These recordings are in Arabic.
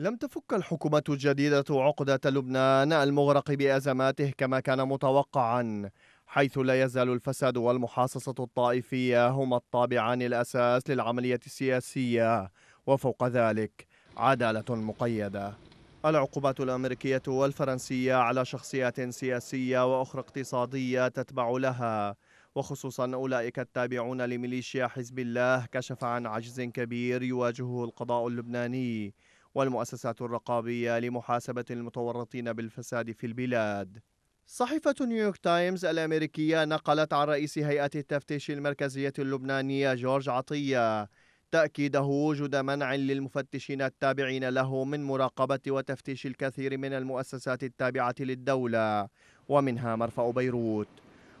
لم تفك الحكومة الجديدة عقدة لبنان المغرق بأزماته كما كان متوقعا حيث لا يزال الفساد والمحاصصة الطائفية هما الطابعان الأساس للعملية السياسية وفوق ذلك عدالة مقيدة العقوبات الأمريكية والفرنسية على شخصيات سياسية وأخرى اقتصادية تتبع لها وخصوصا أولئك التابعون لميليشيا حزب الله كشف عن عجز كبير يواجهه القضاء اللبناني والمؤسسات الرقابية لمحاسبة المتورطين بالفساد في البلاد صحيفة نيويورك تايمز الأمريكية نقلت عن رئيس هيئة التفتيش المركزية اللبنانية جورج عطية تأكيده وجود منع للمفتشين التابعين له من مراقبة وتفتيش الكثير من المؤسسات التابعة للدولة ومنها مرفأ بيروت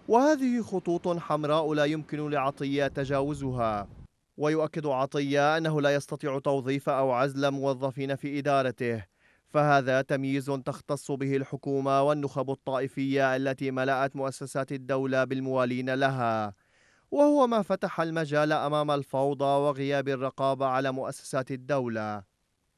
وهذه خطوط حمراء لا يمكن لعطية تجاوزها ويؤكد عطية أنه لا يستطيع توظيف أو عزل موظفين في إدارته فهذا تمييز تختص به الحكومة والنخب الطائفية التي ملأت مؤسسات الدولة بالموالين لها وهو ما فتح المجال أمام الفوضى وغياب الرقابة على مؤسسات الدولة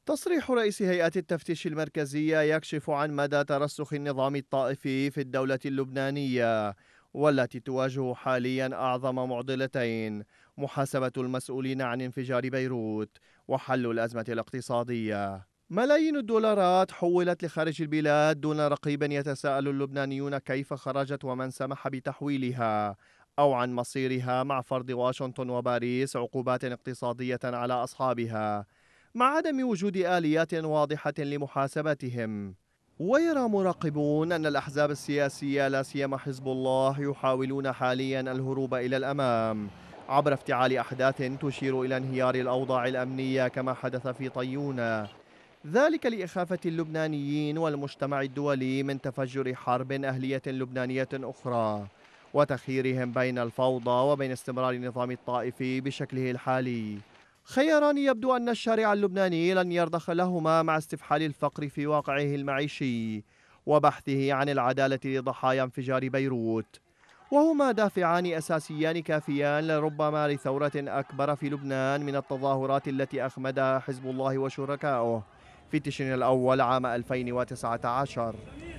تصريح رئيس هيئة التفتيش المركزية يكشف عن مدى ترسخ النظام الطائفي في الدولة اللبنانية والتي تواجه حاليا أعظم معضلتين محاسبة المسؤولين عن انفجار بيروت وحل الأزمة الاقتصادية ملايين الدولارات حولت لخارج البلاد دون رقيب يتساءل اللبنانيون كيف خرجت ومن سمح بتحويلها أو عن مصيرها مع فرض واشنطن وباريس عقوبات اقتصادية على أصحابها مع عدم وجود آليات واضحة لمحاسبتهم ويرى مراقبون أن الأحزاب السياسية لا سيما حزب الله يحاولون حاليا الهروب إلى الأمام عبر افتعال أحداث تشير إلى انهيار الأوضاع الأمنية كما حدث في طيونة ذلك لإخافة اللبنانيين والمجتمع الدولي من تفجر حرب أهلية لبنانية أخرى وتخييرهم بين الفوضى وبين استمرار النظام الطائفي بشكله الحالي خياران يبدو أن الشارع اللبناني لن يرضخ لهما مع استفحال الفقر في واقعه المعيشي وبحثه عن العدالة لضحايا انفجار بيروت وهما دافعان أساسيان كافيان لربما لثورة أكبر في لبنان من التظاهرات التي أخمدها حزب الله وشركائه في تشرين الأول عام 2019